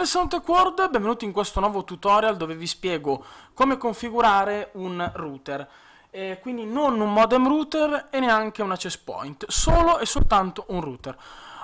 canale SoundTechWord, benvenuti in questo nuovo tutorial dove vi spiego come configurare un router. Eh, quindi non un modem router e neanche una access point, solo e soltanto un router.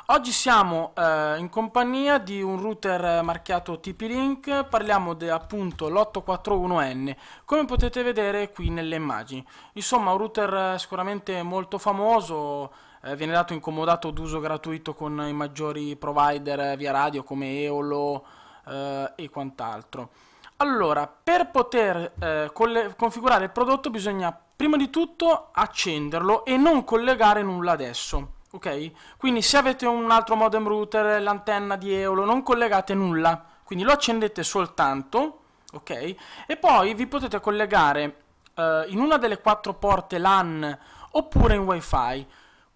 Oggi siamo eh, in compagnia di un router marchiato TP-Link, parliamo di appunto l'841N, come potete vedere qui nelle immagini. Insomma un router eh, sicuramente molto famoso, eh, viene dato incomodato d'uso gratuito con i maggiori provider eh, via radio come Eolo eh, e quant'altro. Allora, per poter eh, configurare il prodotto bisogna prima di tutto accenderlo e non collegare nulla adesso. Ok? Quindi se avete un altro modem router, l'antenna di Eolo, non collegate nulla. Quindi lo accendete soltanto, ok? E poi vi potete collegare eh, in una delle quattro porte LAN oppure in WiFi.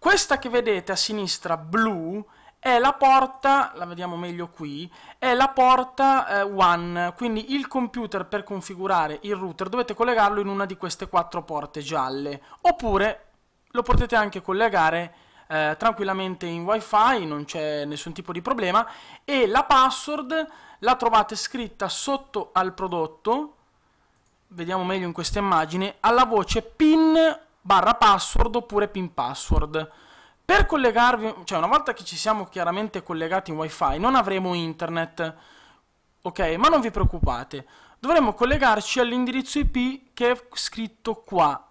Questa che vedete a sinistra blu è la porta, la vediamo meglio qui, è la porta eh, WAN, quindi il computer per configurare il router dovete collegarlo in una di queste quattro porte gialle, oppure lo potete anche collegare eh, tranquillamente in wifi, non c'è nessun tipo di problema, e la password la trovate scritta sotto al prodotto, vediamo meglio in questa immagine, alla voce PIN barra password oppure pin password. Per collegarvi, cioè una volta che ci siamo chiaramente collegati in wifi non avremo internet, ok? Ma non vi preoccupate, dovremo collegarci all'indirizzo IP che è scritto qua.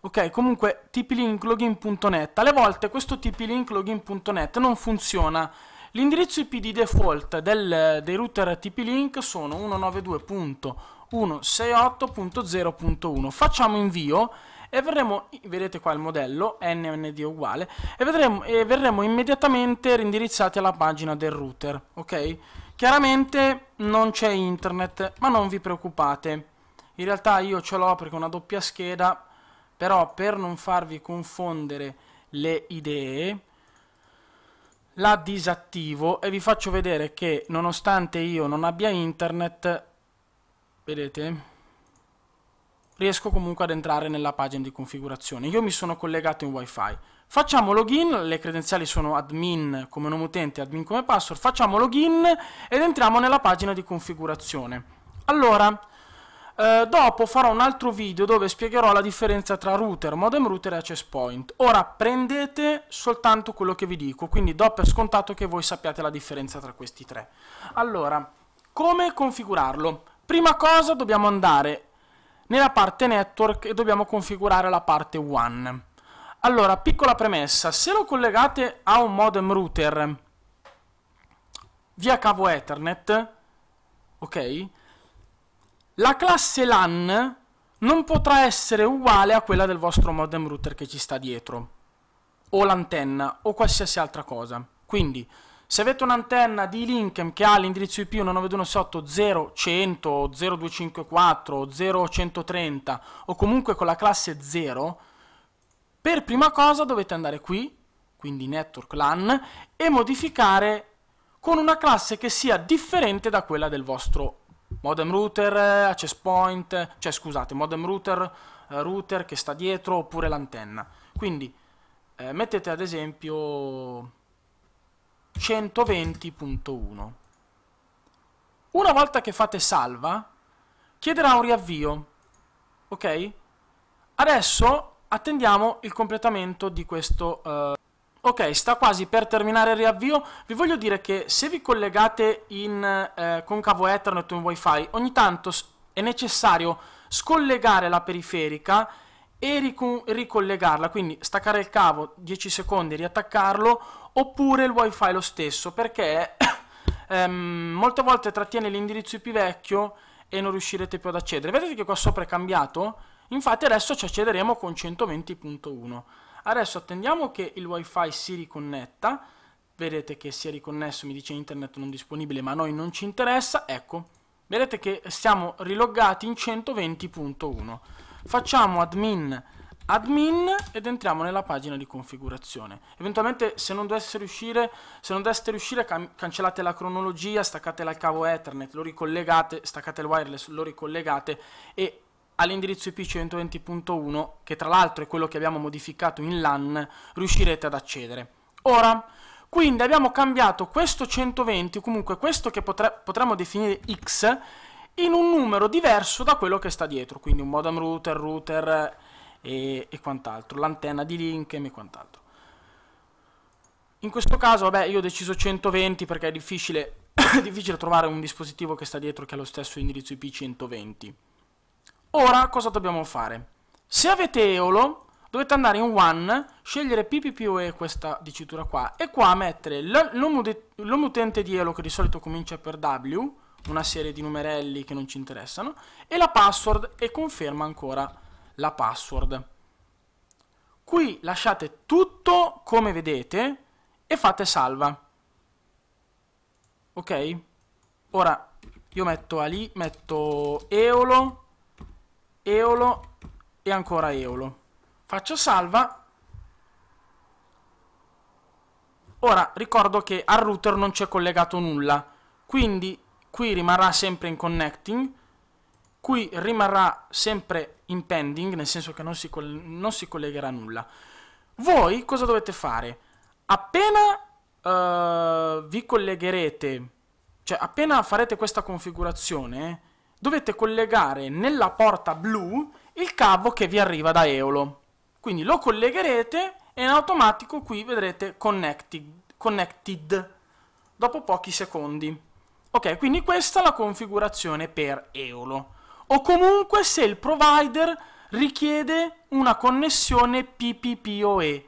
Ok, comunque tplinklogin.net. Alle volte questo tplinklogin.net non funziona L'indirizzo IP di default del, dei router TP-Link sono 192.168.0.1. Facciamo invio e verremo, vedete qua il modello, nnd uguale, e, vedremo, e verremo immediatamente rindirizzati alla pagina del router, ok? Chiaramente non c'è internet, ma non vi preoccupate. In realtà io ce l'ho perché è una doppia scheda, però per non farvi confondere le idee la disattivo e vi faccio vedere che nonostante io non abbia internet, vedete, riesco comunque ad entrare nella pagina di configurazione. Io mi sono collegato in wifi. Facciamo login, le credenziali sono admin come nome utente, admin come password, facciamo login ed entriamo nella pagina di configurazione. Allora, eh, dopo farò un altro video dove spiegherò la differenza tra router, modem router e access point. Ora prendete soltanto quello che vi dico, quindi do per scontato che voi sappiate la differenza tra questi tre. Allora, come configurarlo? Prima cosa dobbiamo andare nella parte network e dobbiamo configurare la parte WAN. Allora, piccola premessa, se lo collegate a un modem router via cavo Ethernet, ok? la classe LAN non potrà essere uguale a quella del vostro modem router che ci sta dietro, o l'antenna, o qualsiasi altra cosa. Quindi, se avete un'antenna di Linkem che ha l'indirizzo IP 19216800100, 0254, 0130 o comunque con la classe 0, per prima cosa dovete andare qui, quindi network LAN, e modificare con una classe che sia differente da quella del vostro modem router, eh, access point, cioè scusate, modem router, eh, router che sta dietro oppure l'antenna. Quindi eh, mettete ad esempio 120.1. Una volta che fate salva, chiederà un riavvio, ok? Adesso attendiamo il completamento di questo... Eh, Ok, sta quasi per terminare il riavvio. Vi voglio dire che se vi collegate in, eh, con cavo Ethernet o in WiFi, ogni tanto è necessario scollegare la periferica e rico ricollegarla, quindi staccare il cavo 10 secondi, riattaccarlo, oppure il WiFi lo stesso, perché ehm, molte volte trattiene l'indirizzo IP vecchio e non riuscirete più ad accedere. Vedete che qua sopra è cambiato? Infatti adesso ci accederemo con 120.1. Adesso attendiamo che il wifi si riconnetta, vedete che si è riconnesso, mi dice internet non disponibile, ma a noi non ci interessa, ecco, vedete che siamo riloggati in 120.1. Facciamo admin admin ed entriamo nella pagina di configurazione. Eventualmente se non doveste riuscire, non doveste riuscire cancellate la cronologia, staccatela al cavo Ethernet, lo ricollegate, staccate il wireless, lo ricollegate e all'indirizzo IP120.1, che tra l'altro è quello che abbiamo modificato in LAN, riuscirete ad accedere. Ora, quindi abbiamo cambiato questo 120, comunque questo che potre potremmo definire X, in un numero diverso da quello che sta dietro, quindi un modem router, router e, e quant'altro, l'antenna di Linkem e quant'altro. In questo caso, vabbè, io ho deciso 120 perché è difficile, è difficile trovare un dispositivo che sta dietro che ha lo stesso indirizzo IP 120. Ora cosa dobbiamo fare? Se avete Eolo, dovete andare in One, scegliere PPPoE questa dicitura qua, e qua mettere l'home utente di Eolo che di solito comincia per W, una serie di numerelli che non ci interessano, e la password e conferma ancora la password. Qui lasciate tutto come vedete e fate salva. Ok? Ora io metto Ali, metto Eolo Eolo e ancora Eolo. Faccio salva. Ora ricordo che al router non c'è collegato nulla, quindi qui rimarrà sempre in connecting, qui rimarrà sempre in pending, nel senso che non si, non si collegherà nulla. Voi cosa dovete fare? Appena uh, vi collegherete, cioè appena farete questa configurazione, dovete collegare nella porta blu il cavo che vi arriva da Eolo. Quindi lo collegherete e in automatico qui vedrete connected, connected dopo pochi secondi. Ok, quindi questa è la configurazione per Eolo. O comunque se il provider richiede una connessione PPPoE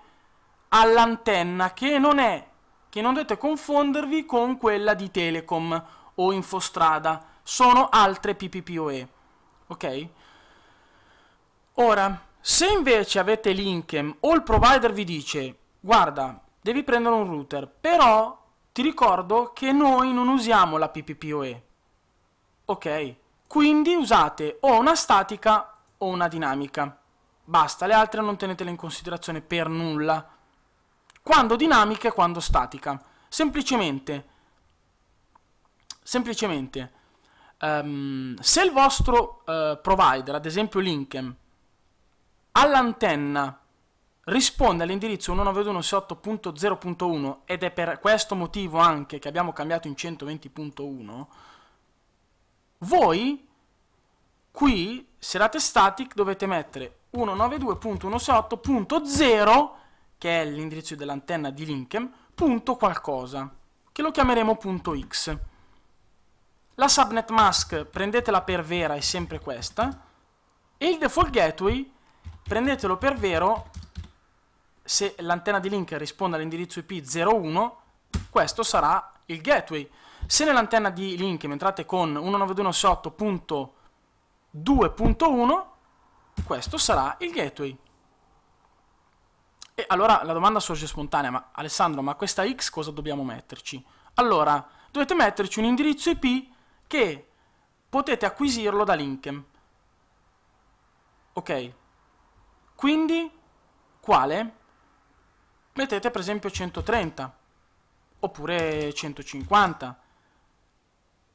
all'antenna che non è, che non dovete confondervi con quella di Telecom o Infostrada sono altre PPPoE. Ok? Ora, se invece avete l'Inchem o il provider vi dice guarda, devi prendere un router, però ti ricordo che noi non usiamo la PPPoE. Ok? Quindi usate o una statica o una dinamica. Basta, le altre non tenetele in considerazione per nulla. Quando dinamica e quando statica. Semplicemente, semplicemente, Um, se il vostro uh, provider, ad esempio Linkem, all'antenna risponde all'indirizzo 192.168.0.1 ed è per questo motivo anche che abbiamo cambiato in 120.1, voi qui, se date static, dovete mettere 192.168.0, che è l'indirizzo dell'antenna di Linkem, punto qualcosa, che lo chiameremo punto x. La subnet mask, prendetela per vera, è sempre questa. E il default gateway, prendetelo per vero se l'antenna di link risponde all'indirizzo IP 01, questo sarà il gateway. Se nell'antenna di link entrate con 192.168.2.1, questo sarà il gateway. E allora la domanda sorge spontanea, ma Alessandro, ma questa X cosa dobbiamo metterci? Allora, dovete metterci un indirizzo IP che potete acquisirlo da Linkem. Ok, quindi quale? Mettete per esempio 130 oppure 150.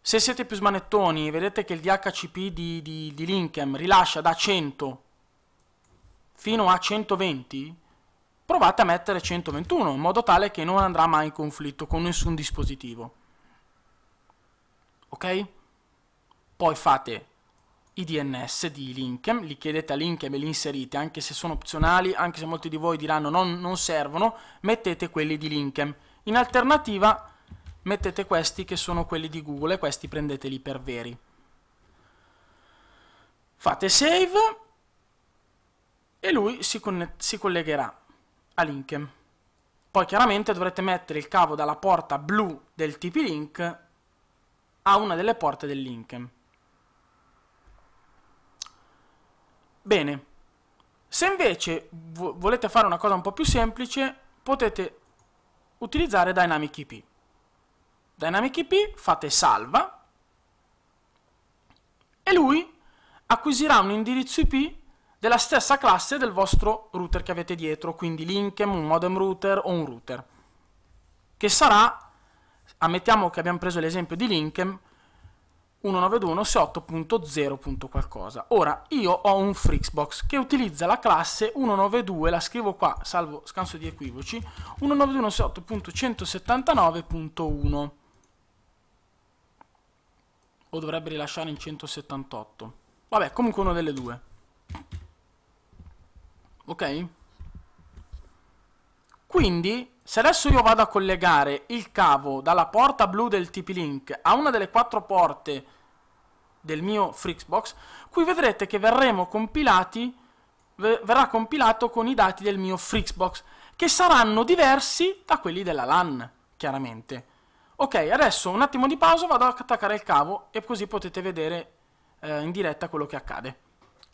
Se siete più smanettoni, vedete che il DHCP di, di, di Linkem rilascia da 100 fino a 120, provate a mettere 121 in modo tale che non andrà mai in conflitto con nessun dispositivo ok? Poi fate i DNS di Linkem, li chiedete a Linkem e li inserite, anche se sono opzionali, anche se molti di voi diranno non, non servono, mettete quelli di Linkem. In alternativa mettete questi che sono quelli di Google e questi prendeteli per veri. Fate save e lui si, si collegherà a Linkem. Poi chiaramente dovrete mettere il cavo dalla porta blu del TP-Link a una delle porte del Lincoln. Bene, se invece vo volete fare una cosa un po' più semplice, potete utilizzare Dynamic IP. Dynamic IP fate salva e lui acquisirà un indirizzo IP della stessa classe del vostro router che avete dietro, quindi Linkem, un modem router o un router, che sarà ammettiamo che abbiamo preso l'esempio di Linkem 192.168.0. qualcosa. Ora io ho un Frixbox che utilizza la classe 192, la scrivo qua, salvo scanso di equivoci, 192.168.179.1 o dovrebbe rilasciare in 178. Vabbè, comunque una delle due. Ok? Quindi se adesso io vado a collegare il cavo dalla porta blu del TP-Link a una delle quattro porte del mio Fritzbox, qui vedrete che verremo compilati, verrà compilato con i dati del mio Fritzbox, che saranno diversi da quelli della LAN, chiaramente. Ok, adesso un attimo di pausa, vado ad attaccare il cavo e così potete vedere eh, in diretta quello che accade.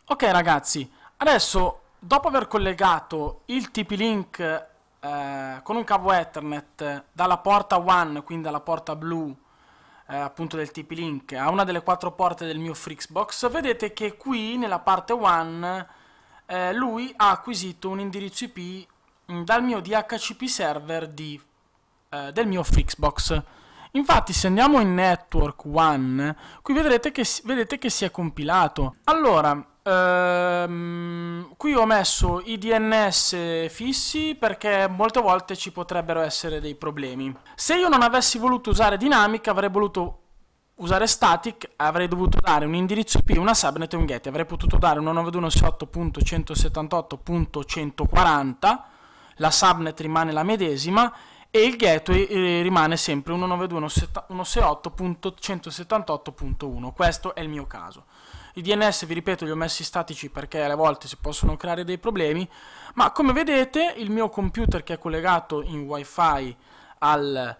Ok ragazzi, adesso dopo aver collegato il TP-Link eh, con un cavo Ethernet dalla porta WAN, quindi dalla porta blu eh, appunto del TP-Link, a una delle quattro porte del mio Fritzbox, vedete che qui nella parte WAN eh, lui ha acquisito un indirizzo IP mm, dal mio DHCP server di, eh, del mio Fritzbox. Infatti se andiamo in Network One, qui vedrete che, vedete che si è compilato. Allora, ehm, qui ho messo i DNS fissi perché molte volte ci potrebbero essere dei problemi. Se io non avessi voluto usare dynamic, avrei voluto usare static, avrei dovuto dare un indirizzo IP, una subnet e un get. Avrei potuto dare 192.168.178.140, la subnet rimane la medesima e il gateway eh, rimane sempre 192.168.178.1. Questo è il mio caso. I DNS, vi ripeto, li ho messi statici perché alle volte si possono creare dei problemi, ma come vedete il mio computer che è collegato in wifi al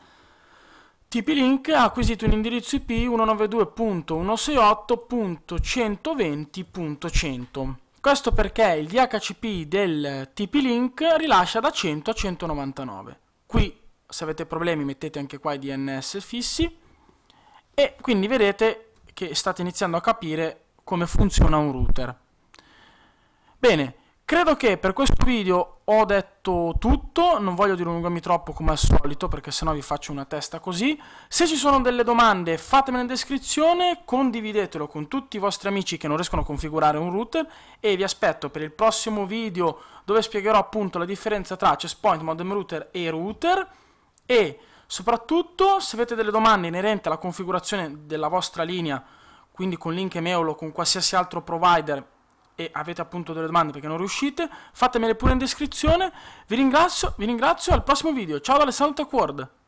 TP-Link ha acquisito un indirizzo IP 192.168.120.100. Questo perché il DHCP del TP-Link rilascia da 100 a 199. Qui se avete problemi mettete anche qua i DNS fissi e quindi vedete che state iniziando a capire come funziona un router. Bene, credo che per questo video ho detto tutto, non voglio dilungarmi troppo come al solito perché sennò vi faccio una testa così. Se ci sono delle domande fatemele in descrizione, condividetelo con tutti i vostri amici che non riescono a configurare un router e vi aspetto per il prossimo video dove spiegherò appunto la differenza tra ChessPoint Modem Router e router e soprattutto se avete delle domande inerenti alla configurazione della vostra linea, quindi con link email o con qualsiasi altro provider e avete appunto delle domande perché non riuscite, fatemele pure in descrizione. Vi ringrazio, vi ringrazio, al prossimo video. Ciao da Alessandro Quord.